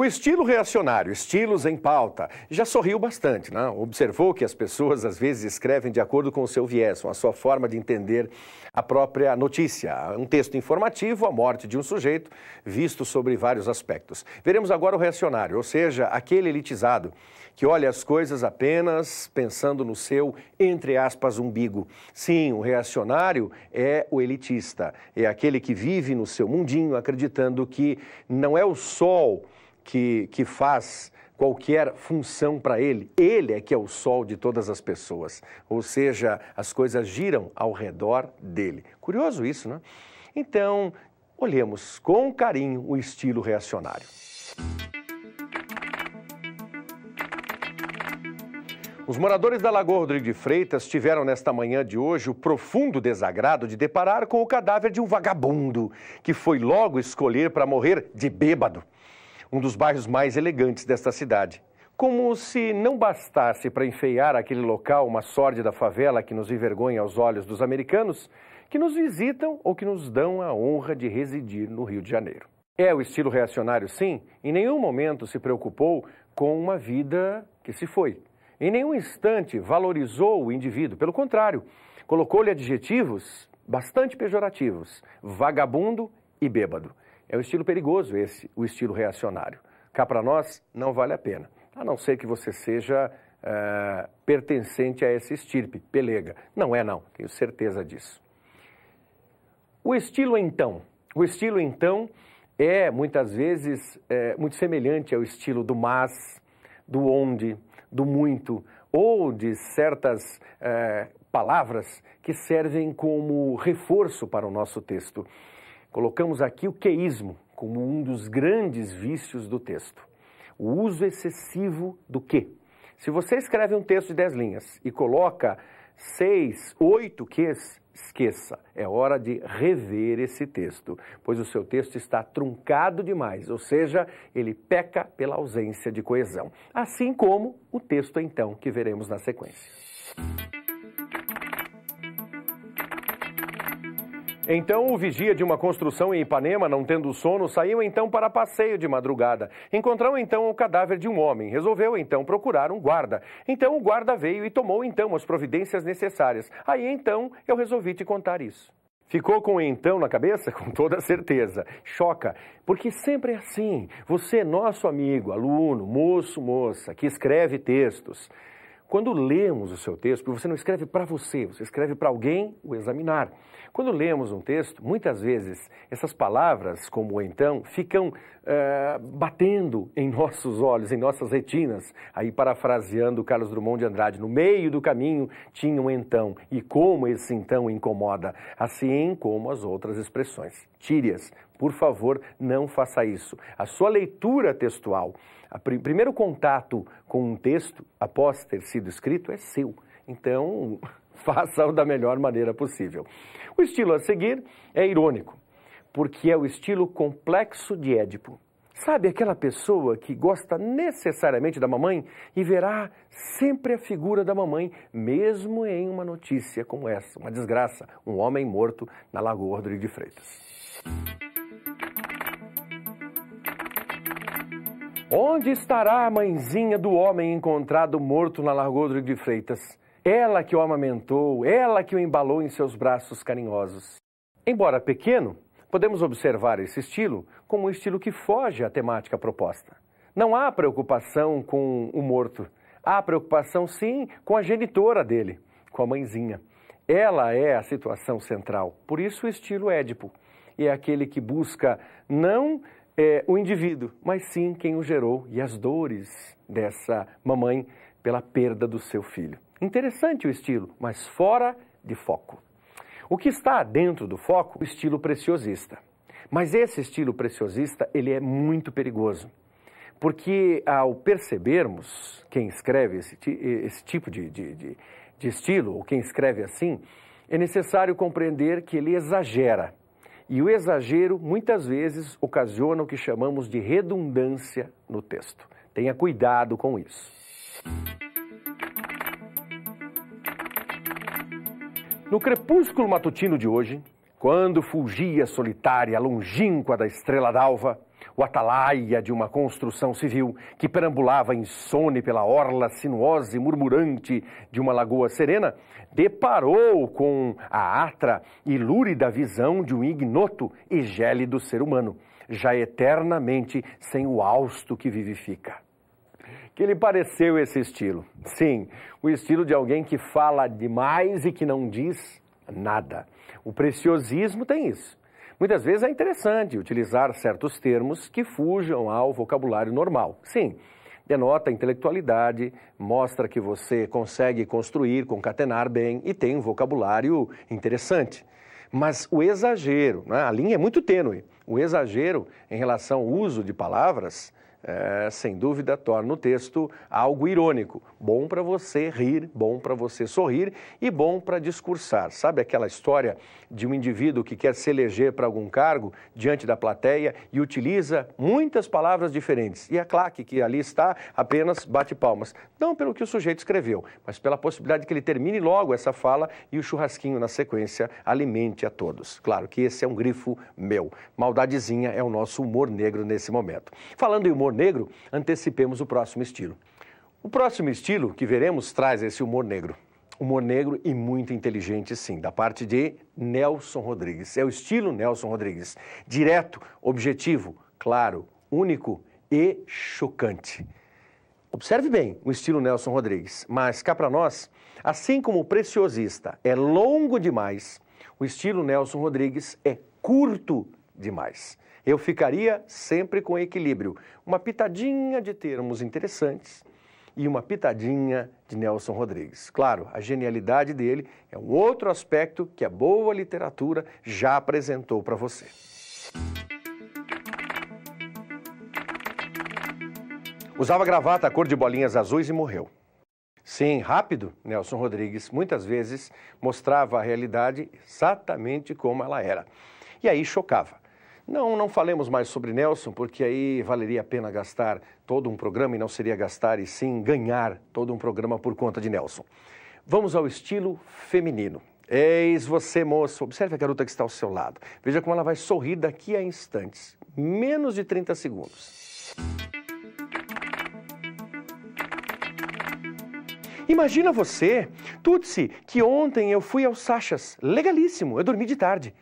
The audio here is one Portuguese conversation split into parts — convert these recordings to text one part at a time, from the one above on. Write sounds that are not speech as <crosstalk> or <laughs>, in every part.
O estilo reacionário, estilos em pauta, já sorriu bastante, né? Observou que as pessoas às vezes escrevem de acordo com o seu viés, com a sua forma de entender a própria notícia. Um texto informativo, a morte de um sujeito, visto sobre vários aspectos. Veremos agora o reacionário, ou seja, aquele elitizado que olha as coisas apenas pensando no seu, entre aspas, umbigo. Sim, o reacionário é o elitista, é aquele que vive no seu mundinho acreditando que não é o sol que, que faz qualquer função para ele. Ele é que é o sol de todas as pessoas, ou seja, as coisas giram ao redor dele. Curioso isso, né? Então, olhemos com carinho o estilo reacionário. Os moradores da Lagoa Rodrigo de Freitas tiveram nesta manhã de hoje o profundo desagrado de deparar com o cadáver de um vagabundo que foi logo escolher para morrer de bêbado um dos bairros mais elegantes desta cidade. Como se não bastasse para enfeiar aquele local uma sórdida favela que nos envergonha aos olhos dos americanos, que nos visitam ou que nos dão a honra de residir no Rio de Janeiro. É o estilo reacionário, sim, em nenhum momento se preocupou com uma vida que se foi. Em nenhum instante valorizou o indivíduo, pelo contrário, colocou-lhe adjetivos bastante pejorativos: vagabundo e bêbado. É um estilo perigoso esse, o estilo reacionário. Cá para nós, não vale a pena, a não ser que você seja uh, pertencente a esse estirpe, pelega. Não é, não, tenho certeza disso. O estilo, então. O estilo, então, é muitas vezes é, muito semelhante ao estilo do mas, do onde, do muito, ou de certas é, palavras que servem como reforço para o nosso texto. Colocamos aqui o queísmo como um dos grandes vícios do texto. O uso excessivo do que. Se você escreve um texto de 10 linhas e coloca 6, 8 ques, esqueça. É hora de rever esse texto, pois o seu texto está truncado demais, ou seja, ele peca pela ausência de coesão. Assim como o texto, então, que veremos na sequência. Então, o vigia de uma construção em Ipanema, não tendo sono, saiu então para passeio de madrugada. Encontrou então o cadáver de um homem. Resolveu então procurar um guarda. Então, o guarda veio e tomou então as providências necessárias. Aí então, eu resolvi te contar isso. Ficou com então na cabeça? <laughs> Com toda certeza. Choca, porque sempre é assim. Você nosso amigo, aluno, moço, moça, que escreve textos. Quando lemos o seu texto, porque você não escreve para você, você escreve para alguém o examinar. Quando lemos um texto, muitas vezes essas palavras, como então, ficam eh, batendo em nossos olhos, em nossas retinas. Aí, parafraseando Carlos Drummond de Andrade, no meio do caminho tinham um então, e como esse então incomoda, assim como as outras expressões. Tírias, por favor, não faça isso. A sua leitura textual o pr primeiro contato com um texto, após ter sido escrito, é seu. Então, <laughs> faça-o da melhor maneira possível. O estilo a seguir é irônico, porque é o estilo complexo de Édipo. Sabe aquela pessoa que gosta necessariamente da mamãe e verá sempre a figura da mamãe, mesmo em uma notícia como essa, uma desgraça, um homem morto na Lagoa Rodrigo de Freitas. Onde estará a mãezinha do homem encontrado morto na Lagoa Rodrigo de Freitas? Ela que o amamentou, ela que o embalou em seus braços carinhosos. Embora pequeno, podemos observar esse estilo como um estilo que foge à temática proposta. Não há preocupação com o morto, há preocupação sim com a genitora dele, com a mãezinha. Ela é a situação central, por isso o estilo Édipo. É aquele que busca não é, o indivíduo, mas sim quem o gerou e as dores dessa mamãe pela perda do seu filho. Interessante o estilo, mas fora de foco. O que está dentro do foco, o estilo preciosista. Mas esse estilo preciosista, ele é muito perigoso. Porque ao percebermos quem escreve esse, esse tipo de, de, de, de estilo, ou quem escreve assim, é necessário compreender que ele exagera e o exagero muitas vezes ocasiona o que chamamos de redundância no texto. Tenha cuidado com isso. No crepúsculo matutino de hoje, quando fulgia solitária, longínqua da estrela d'alva, o atalaia de uma construção civil que perambulava insone pela orla sinuosa e murmurante de uma lagoa serena, deparou com a atra e lúrida visão de um ignoto e gélido ser humano, já eternamente sem o hausto que vivifica. Que lhe pareceu esse estilo? Sim, o estilo de alguém que fala demais e que não diz nada. O preciosismo tem isso Muitas vezes é interessante utilizar certos termos que fujam ao vocabulário normal. Sim, denota intelectualidade, mostra que você consegue construir, concatenar bem e tem um vocabulário interessante. Mas o exagero, né? a linha é muito tênue, o exagero em relação ao uso de palavras é, sem dúvida, torna o texto algo irônico. Bom para você rir, bom para você sorrir e bom para discursar. Sabe aquela história de um indivíduo que quer se eleger para algum cargo diante da plateia e utiliza muitas palavras diferentes? E a é claque que ali está apenas bate palmas. Não pelo que o sujeito escreveu, mas pela possibilidade que ele termine logo essa fala e o churrasquinho na sequência alimente a todos. Claro que esse é um grifo meu. Maldadezinha é o nosso humor negro nesse momento. Falando em humor humor negro, antecipemos o próximo estilo. O próximo estilo que veremos traz esse humor negro. Humor negro e muito inteligente, sim, da parte de Nelson Rodrigues. É o estilo Nelson Rodrigues. Direto, objetivo, claro, único e chocante. Observe bem o estilo Nelson Rodrigues, mas cá para nós, assim como o preciosista é longo demais, o estilo Nelson Rodrigues é curto demais. Eu ficaria sempre com equilíbrio. Uma pitadinha de termos interessantes e uma pitadinha de Nelson Rodrigues. Claro, a genialidade dele é um outro aspecto que a boa literatura já apresentou para você. Usava gravata a cor de bolinhas azuis e morreu. Sim, rápido, Nelson Rodrigues muitas vezes mostrava a realidade exatamente como ela era. E aí chocava. Não, não falemos mais sobre Nelson, porque aí valeria a pena gastar todo um programa e não seria gastar e sim ganhar todo um programa por conta de Nelson. Vamos ao estilo feminino. Eis você, moço. Observe a garota que está ao seu lado. Veja como ela vai sorrir daqui a instantes menos de 30 segundos. Imagina você, Tutsi, que ontem eu fui ao Sachas, legalíssimo, eu dormi de tarde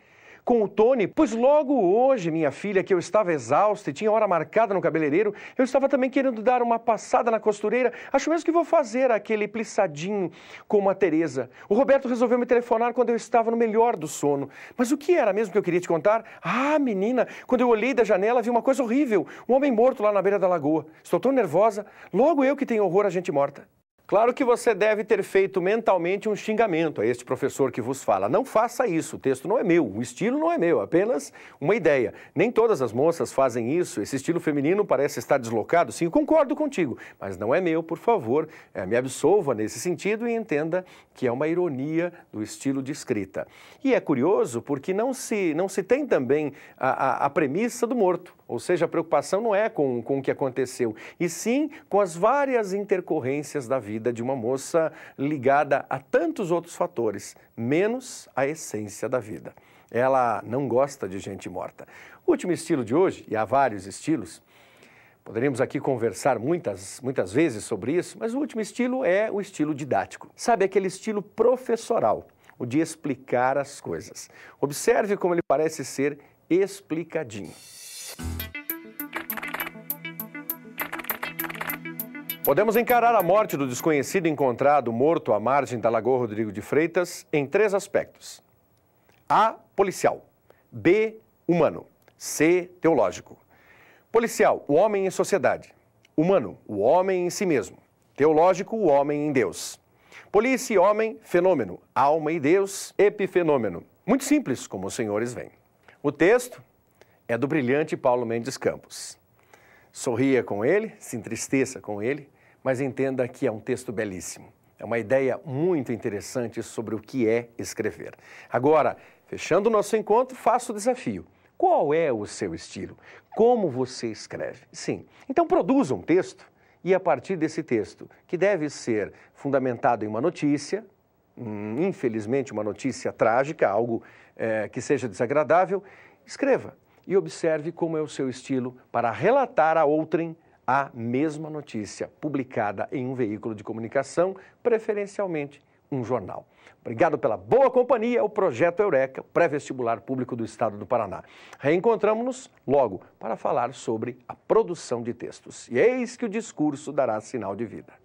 com o Tony, pois logo hoje, minha filha, que eu estava exausta e tinha hora marcada no cabeleireiro, eu estava também querendo dar uma passada na costureira. Acho mesmo que vou fazer aquele plissadinho com a Tereza. O Roberto resolveu me telefonar quando eu estava no melhor do sono. Mas o que era mesmo que eu queria te contar? Ah, menina, quando eu olhei da janela, vi uma coisa horrível. Um homem morto lá na beira da lagoa. Estou tão nervosa. Logo eu que tenho horror à gente morta. Claro que você deve ter feito mentalmente um xingamento a este professor que vos fala. Não faça isso, o texto não é meu, o estilo não é meu, apenas uma ideia. Nem todas as moças fazem isso, esse estilo feminino parece estar deslocado. Sim, concordo contigo, mas não é meu, por favor, eh, me absolva nesse sentido e entenda que é uma ironia do estilo de escrita. E é curioso porque não se, não se tem também a, a, a premissa do morto. Ou seja, a preocupação não é com, com o que aconteceu, e sim com as várias intercorrências da vida vida de uma moça ligada a tantos outros fatores, menos a essência da vida. Ela não gosta de gente morta. O último estilo de hoje, e há vários estilos, Poderíamos aqui conversar muitas, muitas vezes sobre isso, mas o último estilo é o estilo didático. Sabe, aquele estilo professoral, o de explicar as coisas. Observe como ele parece ser explicadinho. Podemos encarar a morte do desconhecido encontrado morto à margem da Lagoa Rodrigo de Freitas em três aspectos: A. Policial. B. Humano. C. Teológico. Policial, o homem em sociedade. Humano, o homem em si mesmo. Teológico, o homem em Deus. Polícia homem, fenômeno. Alma e Deus, epifenômeno. Muito simples, como os senhores veem. O texto é do brilhante Paulo Mendes Campos. Sorria com ele, se entristeça com ele mas entenda que é um texto belíssimo. É uma ideia muito interessante sobre o que é escrever. Agora, fechando o nosso encontro, faço o desafio. Qual é o seu estilo? Como você escreve? Sim. Então produza um texto e a partir desse texto, que deve ser fundamentado em uma notícia, hum, infelizmente uma notícia trágica, algo é, que seja desagradável, escreva e observe como é o seu estilo para relatar a outrem a mesma notícia publicada em um veículo de comunicação, preferencialmente um jornal. Obrigado pela boa companhia, o Projeto Eureka, pré-vestibular público do Estado do Paraná. Reencontramos-nos logo para falar sobre a produção de textos. E eis que o discurso dará sinal de vida.